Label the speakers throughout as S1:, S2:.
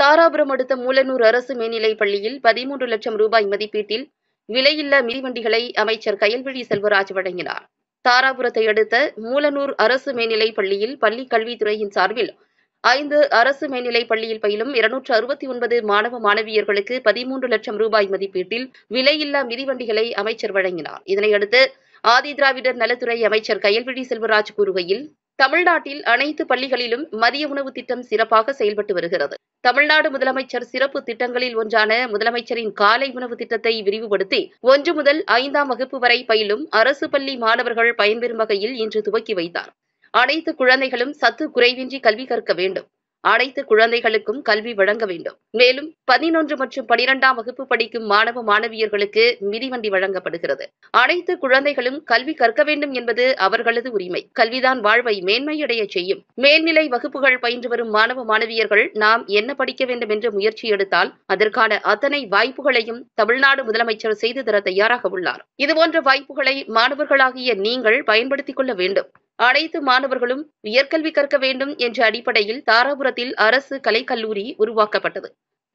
S1: தாராபுரம் அடுத்த மூலனூர் அரசு மேல்நிலைப் பள்ளியில் பதிமூன்று லட்சம் ரூபாய் மதிப்பீட்டில் விலையில்லா மிதிவண்டிகளை அமைச்சர் கயல்விழி செல்வராஜ் வழங்கினார் தாராபுரத்தை அடுத்த மூலனூர் அரசு மேல்நிலைப் பள்ளியில் பள்ளி கல்வித்துறையின் சார்பில் ஐந்து அரசு மேல்நிலைப் பள்ளியில் பயிலும் இருநூற்று அறுபத்தி ஒன்பது மாணவ மாணவியர்களுக்கு பதிமூன்று லட்சம் ரூபாய் மதிப்பீட்டில் விலையில்லா மிதிவண்டிகளை அமைச்சர் வழங்கினார் இதனையடுத்து ஆதிதிராவிடர் நலத்துறை அமைச்சர் கயல்விழி செல்வராஜ் கூறுகையில் தமிழ்நாட்டில் அனைத்து பள்ளிகளிலும் மதிய உணவு திட்டம் சிறப்பாக செயல்பட்டு வருகிறது தமிழ்நாடு முதலமைச்சர் சிறப்பு திட்டங்களில் ஒன்றான முதலமைச்சரின் காலை உணவு திட்டத்தை விரிவுபடுத்தி ஒன்று முதல் ஐந்தாம் வகுப்பு வரை பயிலும் அரசு பள்ளி மாணவர்கள் பயன்பெறும் வகையில் இன்று துவக்கி வைத்தார் அனைத்து குழந்தைகளும் சத்து குறைவின்றி கல்வி கற்க வேண்டும் அனைத்து குழந்தைகளுக்கும் கல்வி வழங்க வேண்டும் மேலும் பதினொன்று மற்றும் பனிரெண்டாம் வகுப்பு படிக்கும் மாணவ மாணவியர்களுக்கு மிதிவண்டி வழங்கப்படுகிறது அனைத்து குழந்தைகளும் கல்வி கற்க வேண்டும் என்பது அவர்களது உரிமை கல்விதான் வாழ்வை மேன்மையடைய செய்யும் மேல்நிலை வகுப்புகள் பயின்று வரும் மாணவ மாணவியர்கள் நாம் என்ன படிக்க வேண்டும் என்று முயற்சி எடுத்தால் அதற்கான அத்தனை வாய்ப்புகளையும் தமிழ்நாடு முதலமைச்சர் செய்து தர தயாராக உள்ளார் இதுபோன்ற வாய்ப்புகளை மாணவர்களாகிய நீங்கள் பயன்படுத்திக் கொள்ள வேண்டும் அனைத்து மாணவர்களும் உயர்கல்வி கற்க வேண்டும் என்ற அடிப்படையில் தாராபுரத்தில் அரசு கலைக்கல்லூரி உருவாக்கப்பட்டது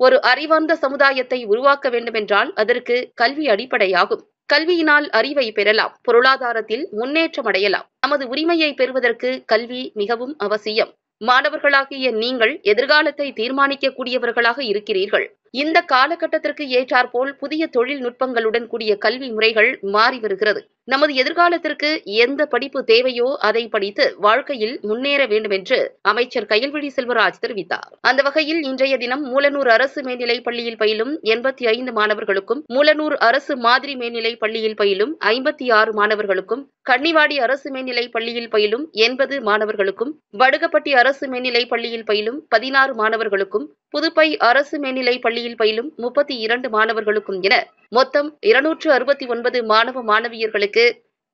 S1: ஒரு அறிவார்ந்த சமுதாயத்தை உருவாக்க வேண்டுமென்றால் அதற்கு கல்வி அடிப்படையாகும் கல்வியினால் அறிவை பெறலாம் பொருளாதாரத்தில் முன்னேற்றம் அடையலாம் நமது உரிமையை பெறுவதற்கு கல்வி மிகவும் அவசியம் மாணவர்களாகிய நீங்கள் எதிர்காலத்தை தீர்மானிக்கக்கூடியவர்களாக இருக்கிறீர்கள் இந்த காலகட்டத்திற்கு ஏற்றாற்போல் புதிய தொழில்நுட்பங்களுடன் கூடிய கல்வி முறைகள் மாறி வருகிறது நமது எதிர்காலத்திற்கு எந்த படிப்பு தேவையோ அதை படித்து வாழ்க்கையில் முன்னேற வேண்டும் என்று அமைச்சர் கயல்விழி செல்வராஜ் தெரிவித்தார் அந்த வகையில் இன்றைய தினம் மூலனூர் அரசு மேல்நிலைப் பள்ளியில் பயிலும் எண்பத்தி ஐந்து மாணவர்களுக்கும் மூலனூர் அரசு மாதிரி மேல்நிலைப் பள்ளியில் பயிலும் ஐம்பத்தி ஆறு மாணவர்களுக்கும் கன்னிவாடி அரசு மேல்நிலைப் பள்ளியில் பயிலும் எண்பது மாணவர்களுக்கும் வடுகப்பட்டி அரசு மேல்நிலைப் பள்ளியில் பயிலும் பதினாறு மாணவர்களுக்கும் புதுப்பை அரசு மேல்நிலைப் பள்ளி பள்ளியில் பயிலும் முப்பத்தி இரண்டு மாணவர்களுக்கும் என மொத்தம் இருநூற்று அறுபத்தி ஒன்பது மாணவ மாணவியர்களுக்கு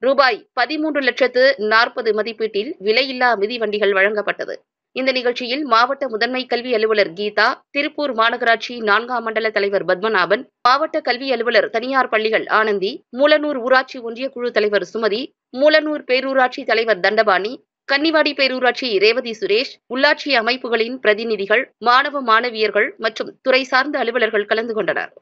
S1: ரூபாய் பதிமூன்று லட்சத்து நாற்பது மதிப்பீட்டில் விலையில்லா மிதிவண்டிகள் வழங்கப்பட்டது இந்த நிகழ்ச்சியில் மாவட்ட முதன்மை கல்வி அலுவலர் கீதா திருப்பூர் மாநகராட்சி நான்காம் மண்டல தலைவர் பத்மநாபன் மாவட்ட கல்வி அலுவலர் தனியார் பள்ளிகள் ஆனந்தி மூலனூர் ஊராட்சி ஒன்றிய குழு தலைவர் சுமதி மூலனூர் பேரூராட்சி தலைவர் தண்டபாணி கன்னிவாடி பேரூராட்சி ரேவதி சுரேஷ் உள்ளாட்சி அமைப்புகளின் பிரதிநிதிகள் மாணவ மாணவியர்கள் மற்றும் துறை சார்ந்த அலுவலர்கள் கலந்து கொண்டனர்